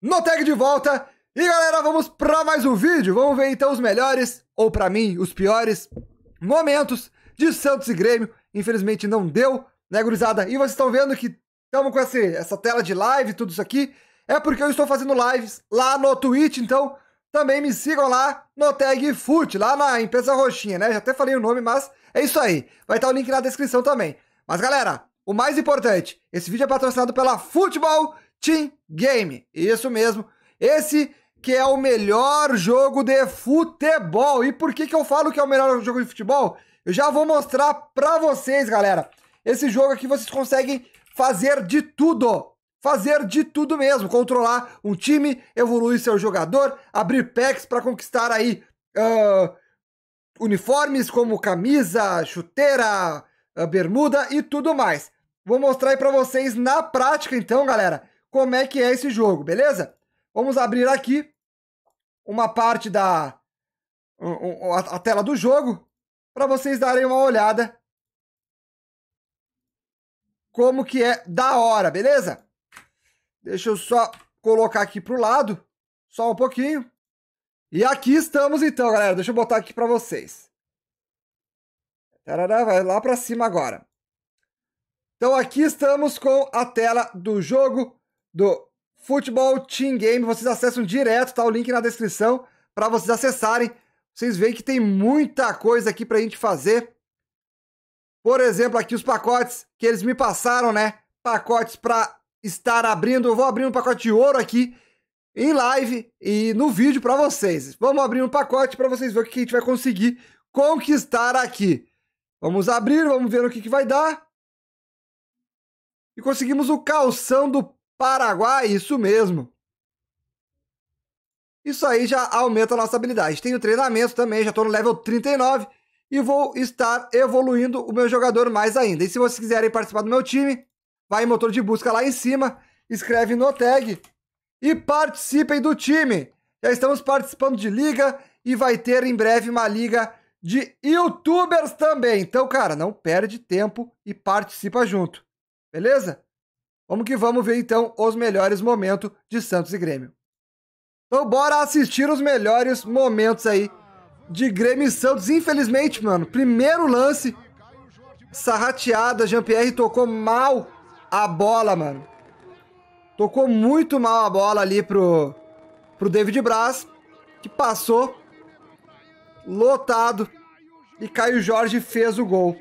no tag de volta. E galera, vamos para mais um vídeo. Vamos ver então os melhores, ou para mim, os piores momentos de Santos e Grêmio. Infelizmente não deu, né, gurizada? E vocês estão vendo que estamos com esse, essa tela de live, tudo isso aqui. É porque eu estou fazendo lives lá no Twitch, então também me sigam lá no tag Foot, lá na empresa roxinha, né? Já até falei o nome, mas é isso aí. Vai estar o link na descrição também. Mas galera, o mais importante, esse vídeo é patrocinado pela Futebol Team Game. Isso mesmo. Esse que é o melhor jogo de futebol. E por que, que eu falo que é o melhor jogo de futebol? Eu já vou mostrar pra vocês, galera. Esse jogo aqui vocês conseguem fazer de tudo. Fazer de tudo mesmo. Controlar um time, evoluir seu jogador, abrir packs para conquistar aí uh, uniformes como camisa, chuteira, ah, bermuda e tudo mais. Vou mostrar aí pra vocês na prática então, galera como é que é esse jogo, beleza? Vamos abrir aqui uma parte da a tela do jogo para vocês darem uma olhada como que é da hora, beleza? Deixa eu só colocar aqui pro lado, só um pouquinho. E aqui estamos então, galera. Deixa eu botar aqui para vocês. vai lá para cima agora. Então aqui estamos com a tela do jogo do Futebol Team Game. Vocês acessam direto, tá o link na descrição para vocês acessarem. Vocês veem que tem muita coisa aqui pra gente fazer. Por exemplo, aqui os pacotes que eles me passaram, né? Pacotes para estar abrindo. Eu vou abrir um pacote de ouro aqui em live e no vídeo para vocês. Vamos abrir um pacote para vocês verem o que a gente vai conseguir conquistar aqui. Vamos abrir, vamos ver o que, que vai dar. E conseguimos o calção do Paraguai, isso mesmo. Isso aí já aumenta a nossa habilidade. Tenho treinamento também, já estou no level 39 e vou estar evoluindo o meu jogador mais ainda. E se vocês quiserem participar do meu time, vai em motor de busca lá em cima, escreve no tag e participem do time. Já estamos participando de liga e vai ter em breve uma liga de youtubers também. Então, cara, não perde tempo e participa junto. Beleza? Vamos que vamos ver então os melhores momentos de Santos e Grêmio. Então bora assistir os melhores momentos aí de Grêmio e Santos. Infelizmente, mano, primeiro lance, sarrateada, Jean-Pierre tocou mal a bola, mano. Tocou muito mal a bola ali pro, pro David Braz, que passou lotado e Caio Jorge fez o gol.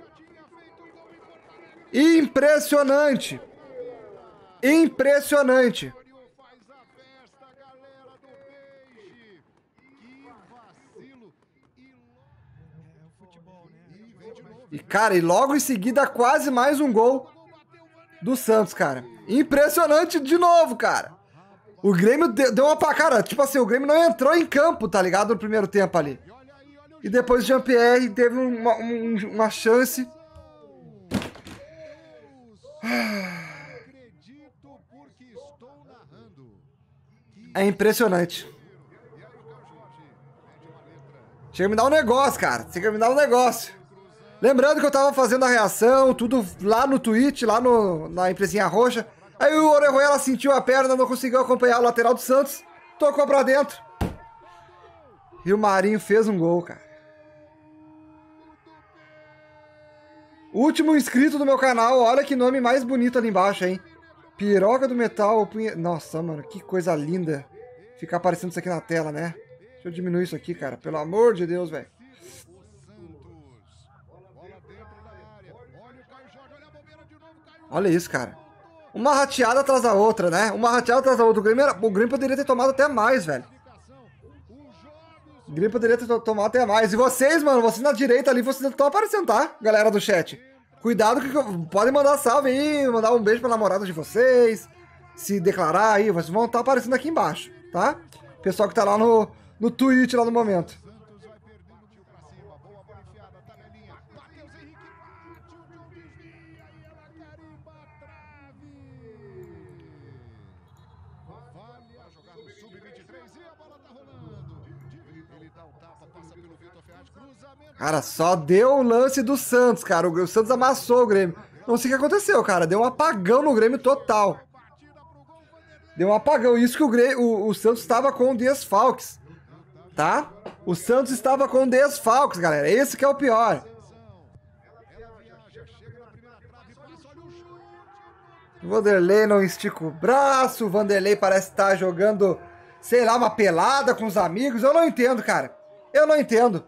Impressionante! Impressionante. E, cara, e logo em seguida, quase mais um gol do Santos, cara. Impressionante de novo, cara. O Grêmio deu uma pra cara. Tipo assim, o Grêmio não entrou em campo, tá ligado? No primeiro tempo ali. E depois o Jean-Pierre teve uma, uma, uma chance. Ah. É impressionante. Chega a me dar um negócio, cara. Chega a me dar um negócio. Lembrando que eu tava fazendo a reação, tudo lá no Twitch, lá no, na empresinha roxa. Aí o Orejuela sentiu a perna, não conseguiu acompanhar o lateral do Santos. Tocou pra dentro. E o Marinho fez um gol, cara. Último inscrito do meu canal, olha que nome mais bonito ali embaixo, hein? Piroca do metal. Punha... Nossa, mano, que coisa linda. Ficar aparecendo isso aqui na tela, né? Deixa eu diminuir isso aqui, cara. Pelo amor de Deus, velho. Olha isso, cara. Uma rateada atrás da outra, né? Uma rateada atrás da outra. O Grêmio, era... o Grêmio poderia ter tomado até mais, velho. O Grêmio poderia ter tomado até mais. E vocês, mano, vocês na direita ali, vocês estão aparecendo, tá? Galera do chat. Cuidado que podem mandar salve aí, mandar um beijo pra namorada de vocês, se declarar aí, vocês vão estar tá aparecendo aqui embaixo, tá? Pessoal que tá lá no, no Twitch lá no momento. Cara, só deu o lance do Santos, cara. O Santos amassou o Grêmio. Não sei o que aconteceu, cara. Deu um apagão no Grêmio total. Deu um apagão. Isso que o, Grêmio, o, o Santos estava com Falques. Tá? O Santos estava com Falques, galera. Esse que é o pior. Vanderlei não estica o braço. O Vanderlei parece estar tá jogando, sei lá, uma pelada com os amigos. Eu não entendo, cara. Eu não entendo.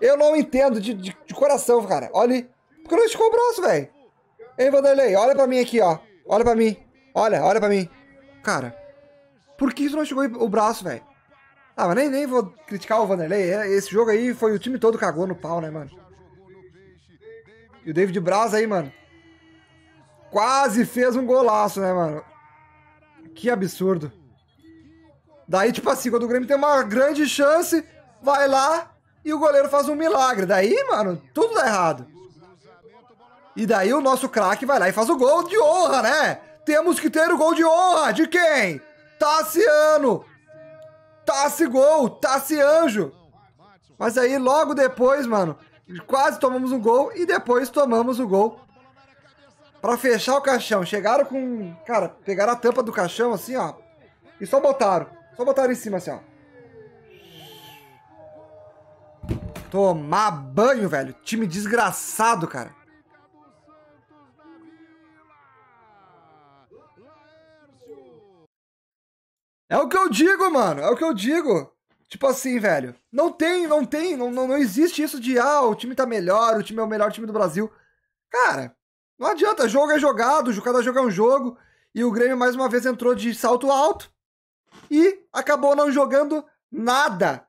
Eu não entendo de, de, de coração, cara. Olha. Porque que não esticou o braço, velho. Ei, Vanderlei, olha pra mim aqui, ó. Olha pra mim. Olha, olha pra mim. Cara, por que isso não chegou o braço, velho? Ah, mas nem, nem vou criticar o Vanderlei. É, esse jogo aí foi o time todo cagou no pau, né, mano? E o David Braz aí, mano. Quase fez um golaço, né, mano? Que absurdo. Daí, tipo assim, quando o Grêmio tem uma grande chance, vai lá, e o goleiro faz um milagre. Daí, mano, tudo dá errado. E daí o nosso craque vai lá e faz o gol de honra, né? Temos que ter o gol de honra. De quem? Tassiano. Tasse gol, Tasse anjo. Mas aí logo depois, mano, quase tomamos um gol e depois tomamos o um gol para fechar o caixão. Chegaram com, cara, pegaram a tampa do caixão assim, ó, e só botaram, só botaram em cima assim, ó. Tomar banho, velho. Time desgraçado, cara. É o que eu digo, mano. É o que eu digo. Tipo assim, velho. Não tem, não tem, não, não, não existe isso de ah, o time tá melhor, o time é o melhor time do Brasil. Cara, não adianta, jogo é jogado, cada jogo é um jogo. E o Grêmio mais uma vez entrou de salto alto e acabou não jogando nada.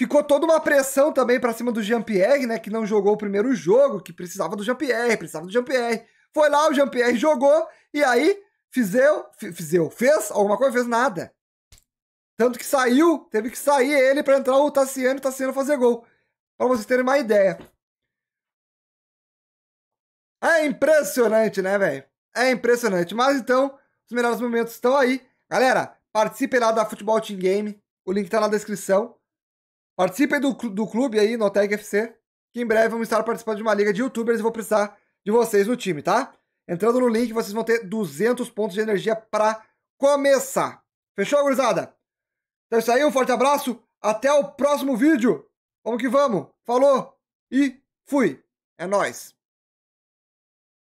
Ficou toda uma pressão também para cima do Jean-Pierre, né? Que não jogou o primeiro jogo, que precisava do Jean-Pierre, precisava do Jean-Pierre. Foi lá, o Jean-Pierre jogou, e aí fizeu, fizeu, fez alguma coisa, fez nada. Tanto que saiu, teve que sair ele para entrar o Tassiano o Tassiano fazer gol. Para vocês terem uma ideia. É impressionante, né, velho? É impressionante. Mas então, os melhores momentos estão aí. Galera, participem lá da Futebol Team Game. O link tá na descrição. Participem do, do clube aí, Noteg FC, que em breve vamos estar participando de uma liga de youtubers e vou precisar de vocês no time, tá? Entrando no link, vocês vão ter 200 pontos de energia pra começar. Fechou, gurizada? Então é isso aí, um forte abraço, até o próximo vídeo. Vamos que vamos. Falou e fui. É nóis.